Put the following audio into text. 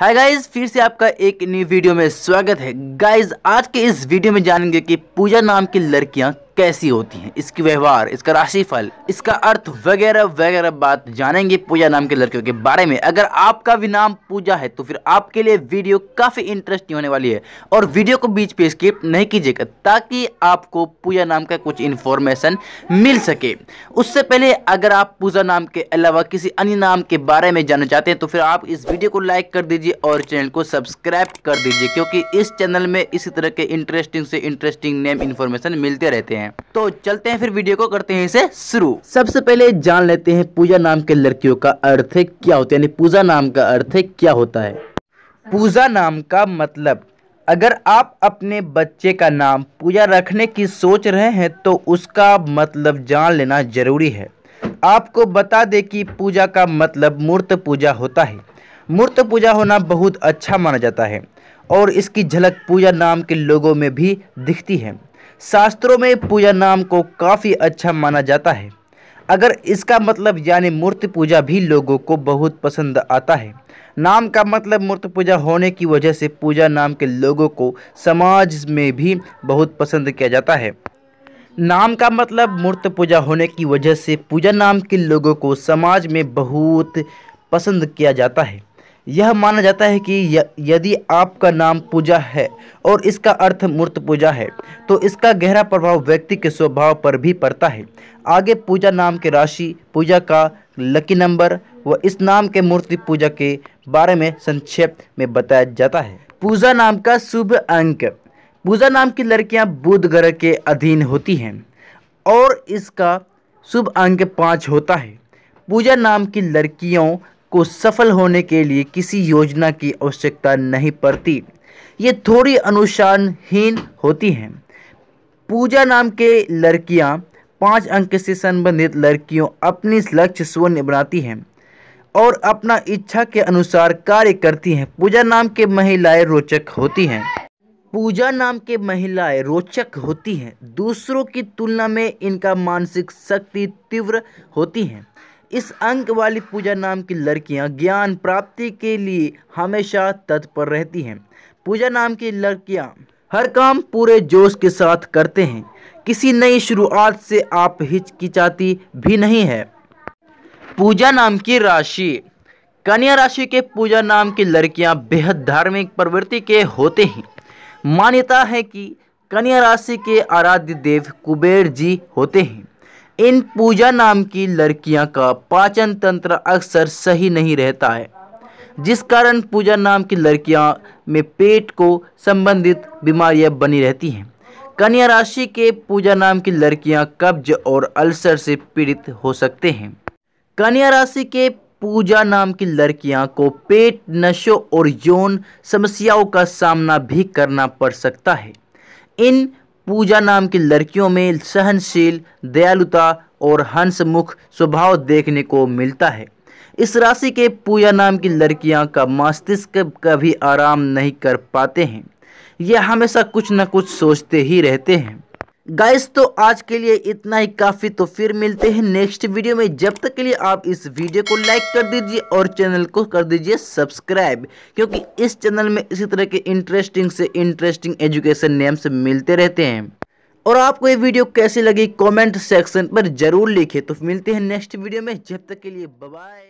hi guys फिर से आपका एक नई वीडियो में स्वागत है गाइज आज के इस वीडियो में जानेंगे कि पूजा नाम की लड़कियां कैसी होती हैं इसकी व्यवहार इसका राशिफल इसका अर्थ वगैरह वगैरह बात जानेंगे पूजा नाम के लड़कियों के बारे में अगर आपका भी नाम पूजा है तो फिर आपके लिए वीडियो काफ़ी इंटरेस्टिंग होने वाली है और वीडियो को बीच पे स्किप नहीं कीजिएगा ताकि आपको पूजा नाम का कुछ इन्फॉर्मेशन मिल सके उससे पहले अगर आप पूजा नाम के अलावा किसी अन्य नाम के बारे में जानना चाहते हैं तो फिर आप इस वीडियो को लाइक कर दीजिए और चैनल को सब्सक्राइब कर दीजिए क्योंकि इस चैनल में इसी तरह के इंटरेस्टिंग से इंटरेस्टिंग नेम इन्फॉर्मेशन मिलते रहते हैं हैं तो चलते हैं फिर वीडियो को करते हैं इसे शुरू सबसे पहले जान लेते हैं पूजा नाम के लड़कियों का अर्थ है क्या होता है यानी पूजा नाम का अर्थ है क्या होता है पूजा नाम का मतलब अगर आप अपने बच्चे का नाम पूजा रखने की सोच रहे हैं तो उसका मतलब जान लेना जरूरी है आपको बता दें कि पूजा का मतलब मूर्त पूजा होता है मूर्त पूजा होना बहुत अच्छा माना जाता है और इसकी झलक पूजा नाम के लोगों में भी दिखती है शास्त्रों में पूजा नाम को काफ़ी अच्छा माना जाता है अगर इसका मतलब यानी मूर्ति पूजा भी लोगों को बहुत पसंद आता है नाम का मतलब मूर्ति पूजा होने की वजह से पूजा नाम के लोगों को समाज में भी बहुत पसंद किया जाता है नाम का मतलब मूर्त पूजा होने की वजह से पूजा नाम के लोगों को समाज में बहुत पसंद किया जाता है यह माना जाता है कि यदि आपका नाम पूजा है और इसका अर्थ मूर्त पूजा है तो इसका गहरा प्रभाव व्यक्ति के स्वभाव पर भी पड़ता है आगे पूजा नाम के राशि पूजा का लकी नंबर व इस नाम के मूर्ति पूजा के बारे में संक्षेप में बताया जाता है पूजा नाम का शुभ अंक पूजा नाम की लड़कियां बुध ग्रह के अधीन होती हैं और इसका शुभ अंक पाँच होता है पूजा नाम की लड़कियों को सफल होने के लिए किसी योजना की आवश्यकता नहीं पड़ती ये थोड़ी अनुशानहीन होती हैं पूजा नाम के लड़कियां पांच अंक से संबंधित लड़कियों अपनी लक्ष्य शून्य बनाती हैं और अपना इच्छा के अनुसार कार्य करती हैं पूजा नाम के महिलाएं रोचक होती हैं पूजा नाम के महिलाएं रोचक होती हैं दूसरों की तुलना में इनका मानसिक शक्ति तीव्र होती है इस अंक वाली पूजा नाम की लड़कियां ज्ञान प्राप्ति के लिए हमेशा तत्पर रहती हैं पूजा नाम की लड़कियां हर काम पूरे जोश के साथ करते हैं किसी नई शुरुआत से आप हिचकिचाती भी नहीं है पूजा नाम की राशि कन्या राशि के पूजा नाम की लड़कियां बेहद धार्मिक प्रवृत्ति के होते हैं मान्यता है कि कन्या राशि के आराध्य देव कुबेर जी होते हैं इन पूजा नाम की लड़कियां का पाचन तंत्र अक्सर सही नहीं रहता है जिस कारण पूजा नाम की लड़कियां में पेट को संबंधित बीमारियां बनी रहती हैं कन्या राशि के पूजा नाम की लड़कियां कब्ज और अल्सर से पीड़ित हो सकते हैं कन्या राशि के पूजा नाम की लड़कियां को पेट नशों और यौन समस्याओं का सामना भी करना पड़ सकता है इन पूजा नाम की लड़कियों में सहनशील दयालुता और हंसमुख स्वभाव देखने को मिलता है इस राशि के पूजा नाम की लड़कियां का मस्तिष्क कभी आराम नहीं कर पाते हैं यह हमेशा कुछ न कुछ सोचते ही रहते हैं गाइस तो आज के लिए इतना ही काफ़ी तो फिर मिलते हैं नेक्स्ट वीडियो में जब तक के लिए आप इस वीडियो को लाइक कर दीजिए और चैनल को कर दीजिए सब्सक्राइब क्योंकि इस चैनल में इसी तरह के इंटरेस्टिंग से इंटरेस्टिंग एजुकेशन नेम्स मिलते रहते हैं और आपको ये वीडियो कैसी लगी कमेंट सेक्शन पर ज़रूर लिखे तो मिलते हैं नेक्स्ट वीडियो में जब तक के लिए बाय